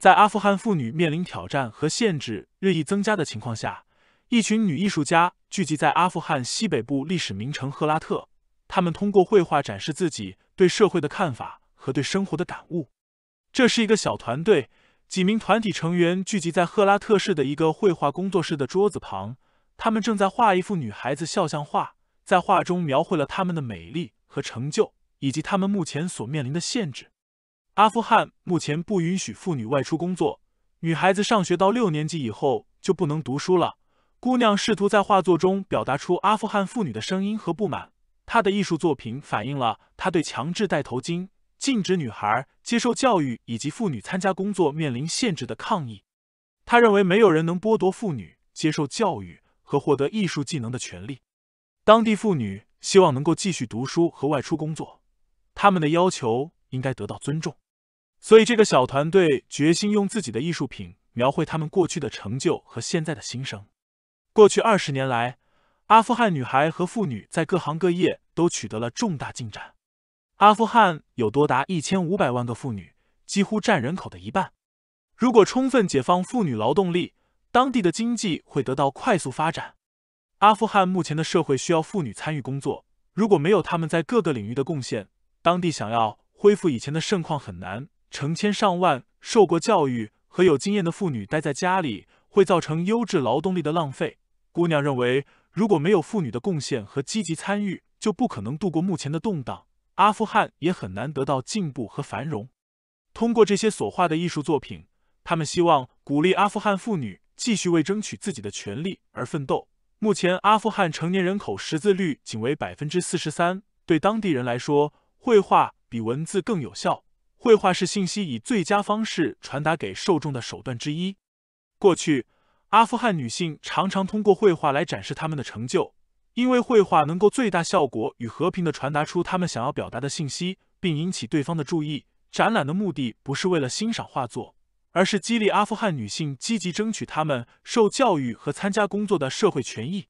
在阿富汗妇女面临挑战和限制日益增加的情况下，一群女艺术家聚集在阿富汗西北部历史名城赫拉特。他们通过绘画展示自己对社会的看法和对生活的感悟。这是一个小团队，几名团体成员聚集在赫拉特市的一个绘画工作室的桌子旁，他们正在画一幅女孩子肖像画，在画中描绘了他们的美丽和成就，以及他们目前所面临的限制。阿富汗目前不允许妇女外出工作，女孩子上学到六年级以后就不能读书了。姑娘试图在画作中表达出阿富汗妇女的声音和不满。她的艺术作品反映了她对强制戴头巾、禁止女孩接受教育以及妇女参加工作面临限制的抗议。她认为没有人能剥夺妇女接受教育和获得艺术技能的权利。当地妇女希望能够继续读书和外出工作，他们的要求。应该得到尊重，所以这个小团队决心用自己的艺术品描绘他们过去的成就和现在的心声。过去二十年来，阿富汗女孩和妇女在各行各业都取得了重大进展。阿富汗有多达一千五百万个妇女，几乎占人口的一半。如果充分解放妇女劳动力，当地的经济会得到快速发展。阿富汗目前的社会需要妇女参与工作，如果没有他们在各个领域的贡献，当地想要。恢复以前的盛况很难。成千上万受过教育和有经验的妇女待在家里，会造成优质劳动力的浪费。姑娘认为，如果没有妇女的贡献和积极参与，就不可能度过目前的动荡，阿富汗也很难得到进步和繁荣。通过这些所画的艺术作品，他们希望鼓励阿富汗妇女继续为争取自己的权利而奋斗。目前，阿富汗成年人口识字率仅为百分之四十三。对当地人来说，绘画。比文字更有效，绘画是信息以最佳方式传达给受众的手段之一。过去，阿富汗女性常常通过绘画来展示他们的成就，因为绘画能够最大效果与和平的传达出他们想要表达的信息，并引起对方的注意。展览的目的不是为了欣赏画作，而是激励阿富汗女性积极争取他们受教育和参加工作的社会权益。